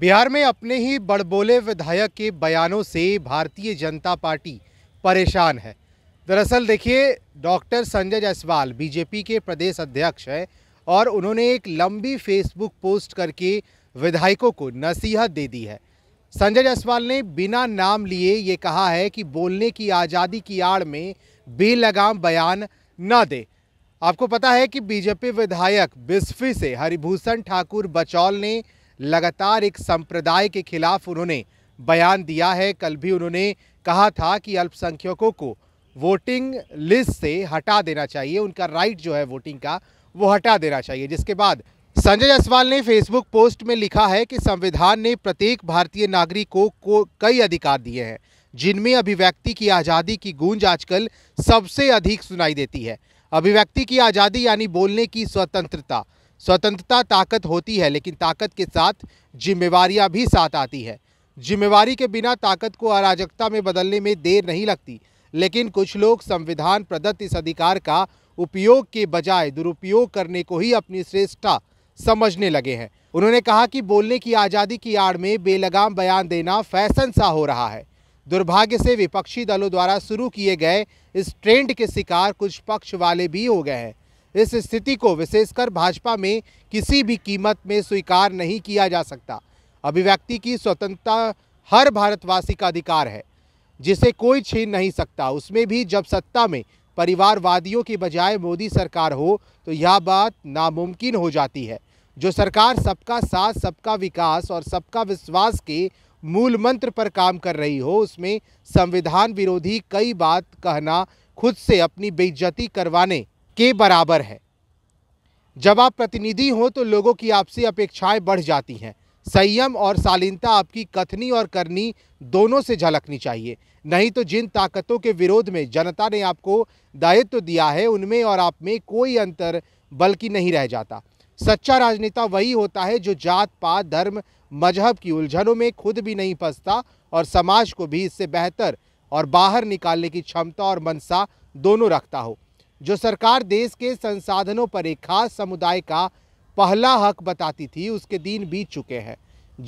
बिहार में अपने ही बड़बोले विधायक के बयानों से भारतीय जनता पार्टी परेशान है दरअसल देखिए डॉक्टर संजय जायसवाल बीजेपी के प्रदेश अध्यक्ष हैं और उन्होंने एक लंबी फेसबुक पोस्ट करके विधायकों को नसीहत दे दी है संजय जायसवाल ने बिना नाम लिए ये कहा है कि बोलने की आज़ादी की आड़ में बेलगाम बयान न दे आपको पता है कि बीजेपी विधायक बिस्फी से हरिभूषण ठाकुर बचौल ने लगातार एक संप्रदाय के खिलाफ उन्होंने बयान दिया है कल भी उन्होंने कहा था कि अल्पसंख्यकों को वोटिंग लिस्ट से हटा देना चाहिए उनका राइट जो है वोटिंग का वो हटा देना चाहिए जिसके बाद संजय जायसवाल ने फेसबुक पोस्ट में लिखा है कि संविधान ने प्रत्येक भारतीय नागरिक को, को कई अधिकार दिए हैं जिनमें अभिव्यक्ति की आज़ादी की गूंज आजकल सबसे अधिक सुनाई देती है अभिव्यक्ति की आज़ादी यानी बोलने की स्वतंत्रता स्वतंत्रता ताकत होती है लेकिन ताकत के साथ जिम्मेवारियाँ भी साथ आती है जिम्मेवारी के बिना ताकत को अराजकता में बदलने में देर नहीं लगती लेकिन कुछ लोग संविधान प्रदत्त इस अधिकार का उपयोग के बजाय दुरुपयोग करने को ही अपनी श्रेष्ठता समझने लगे हैं उन्होंने कहा कि बोलने की आज़ादी की आड़ में बेलगाम बयान देना फैशन सा हो रहा है दुर्भाग्य से विपक्षी दलों द्वारा शुरू किए गए इस ट्रेंड के शिकार कुछ पक्ष वाले भी हो गए हैं इस स्थिति को विशेषकर भाजपा में किसी भी कीमत में स्वीकार नहीं किया जा सकता अभिव्यक्ति की स्वतंत्रता हर भारतवासी का अधिकार है जिसे कोई छीन नहीं सकता उसमें भी जब सत्ता में परिवारवादियों की बजाय मोदी सरकार हो तो यह बात नामुमकिन हो जाती है जो सरकार सबका साथ सबका विकास और सबका विश्वास के मूल मंत्र पर काम कर रही हो उसमें संविधान विरोधी कई बात कहना खुद से अपनी बेइज्जती करवाने के बराबर है जब आप प्रतिनिधि हो तो लोगों की आपसी अपेक्षाएं बढ़ जाती हैं संयम और शालीनता आपकी कथनी और करनी दोनों से झलकनी चाहिए नहीं तो जिन ताकतों के विरोध में जनता ने आपको दायित्व तो दिया है उनमें और आप में कोई अंतर बल्कि नहीं रह जाता सच्चा राजनेता वही होता है जो जात पात धर्म मजहब की उलझनों में खुद भी नहीं फंसता और समाज को भी इससे बेहतर और बाहर निकालने की क्षमता और मनसा दोनों रखता हो जो सरकार देश के संसाधनों पर एक खास समुदाय का पहला हक बताती थी उसके दिन बीत चुके हैं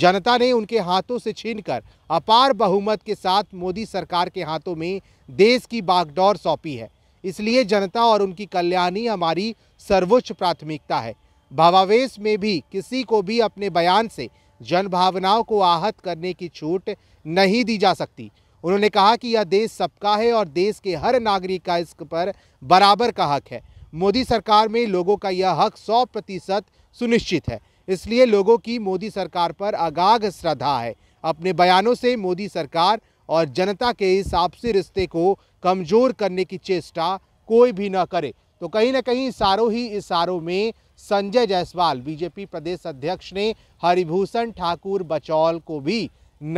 जनता ने उनके हाथों से छीनकर अपार बहुमत के साथ मोदी सरकार के हाथों में देश की बागडोर सौंपी है इसलिए जनता और उनकी कल्याण ही हमारी सर्वोच्च प्राथमिकता है भावावेश में भी किसी को भी अपने बयान से जनभावनाओं को आहत करने की छूट नहीं दी जा सकती उन्होंने कहा कि यह देश सबका है और देश के हर नागरिक का इस पर बराबर का हक है मोदी सरकार में लोगों का यह हक सौ प्रतिशत सुनिश्चित है इसलिए लोगों की मोदी सरकार पर अगाध श्रद्धा है अपने बयानों से मोदी सरकार और जनता के इस आपसी रिश्ते को कमज़ोर करने की चेष्टा कोई भी न करे तो कहीं ना कहीं इशारों ही इशारों में संजय जायसवाल बीजेपी प्रदेश अध्यक्ष ने हरिभूषण ठाकुर बचौल को भी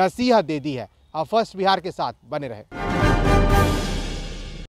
नसीहत दे दी है फर्स्ट बिहार के साथ बने रहे